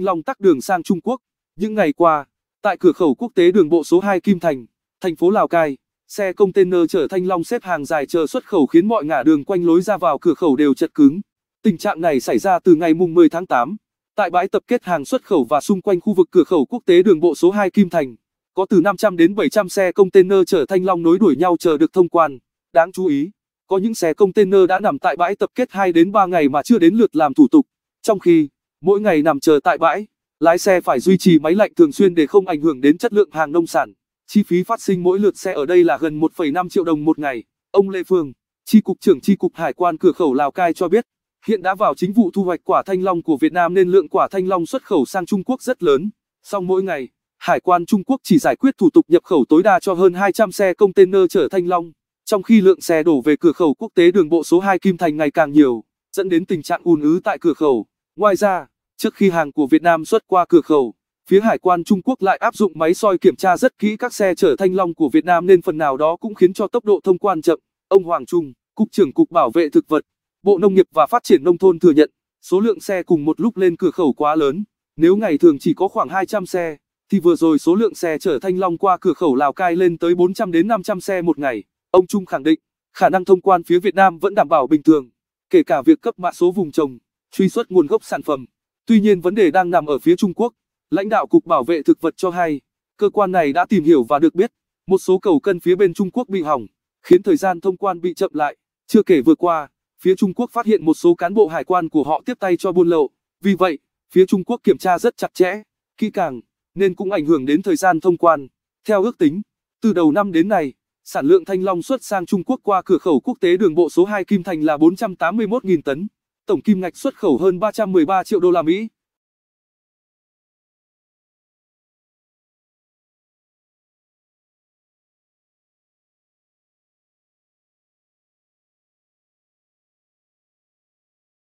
Long tắc đường sang Trung Quốc. Những ngày qua, tại cửa khẩu quốc tế đường bộ số 2 Kim Thành, thành phố Lào Cai, xe container chở thanh long xếp hàng dài chờ xuất khẩu khiến mọi ngã đường quanh lối ra vào cửa khẩu đều chật cứng. Tình trạng này xảy ra từ ngày mùng 10 tháng 8. Tại bãi tập kết hàng xuất khẩu và xung quanh khu vực cửa khẩu quốc tế đường bộ số 2 Kim Thành, có từ 500 đến 700 xe container chở thanh long nối đuổi nhau chờ được thông quan. Đáng chú ý, có những xe container đã nằm tại bãi tập kết 2 đến 3 ngày mà chưa đến lượt làm thủ tục. Trong khi Mỗi ngày nằm chờ tại bãi, lái xe phải duy trì máy lạnh thường xuyên để không ảnh hưởng đến chất lượng hàng nông sản. Chi phí phát sinh mỗi lượt xe ở đây là gần 1,5 triệu đồng một ngày. Ông Lê Phương, Chi cục trưởng Chi cục Hải quan cửa khẩu Lào Cai cho biết, hiện đã vào chính vụ thu hoạch quả thanh long của Việt Nam nên lượng quả thanh long xuất khẩu sang Trung Quốc rất lớn. Song mỗi ngày, Hải quan Trung Quốc chỉ giải quyết thủ tục nhập khẩu tối đa cho hơn 200 xe container chở thanh long, trong khi lượng xe đổ về cửa khẩu quốc tế đường bộ số 2 Kim Thành ngày càng nhiều, dẫn đến tình trạng ùn ứ tại cửa khẩu. Ngoài ra, Trước khi hàng của Việt Nam xuất qua cửa khẩu, phía hải quan Trung Quốc lại áp dụng máy soi kiểm tra rất kỹ các xe chở thanh long của Việt Nam nên phần nào đó cũng khiến cho tốc độ thông quan chậm. Ông Hoàng Trung, Cục trưởng Cục Bảo vệ Thực vật, Bộ Nông nghiệp và Phát triển Nông thôn thừa nhận, số lượng xe cùng một lúc lên cửa khẩu quá lớn. Nếu ngày thường chỉ có khoảng 200 xe, thì vừa rồi số lượng xe chở thanh long qua cửa khẩu Lào Cai lên tới 400 đến 500 xe một ngày. Ông Trung khẳng định, khả năng thông quan phía Việt Nam vẫn đảm bảo bình thường, kể cả việc cấp mã số vùng trồng, truy xuất nguồn gốc sản phẩm. Tuy nhiên vấn đề đang nằm ở phía Trung Quốc. Lãnh đạo Cục Bảo vệ Thực vật cho hay, cơ quan này đã tìm hiểu và được biết, một số cầu cân phía bên Trung Quốc bị hỏng, khiến thời gian thông quan bị chậm lại. Chưa kể vừa qua, phía Trung Quốc phát hiện một số cán bộ hải quan của họ tiếp tay cho buôn lậu. Vì vậy, phía Trung Quốc kiểm tra rất chặt chẽ, kỹ càng, nên cũng ảnh hưởng đến thời gian thông quan. Theo ước tính, từ đầu năm đến nay, sản lượng thanh long xuất sang Trung Quốc qua cửa khẩu quốc tế đường bộ số 2 Kim Thành là 481.000 tấn tổng kim ngạch xuất khẩu hơn 313 triệu đô la Mỹ.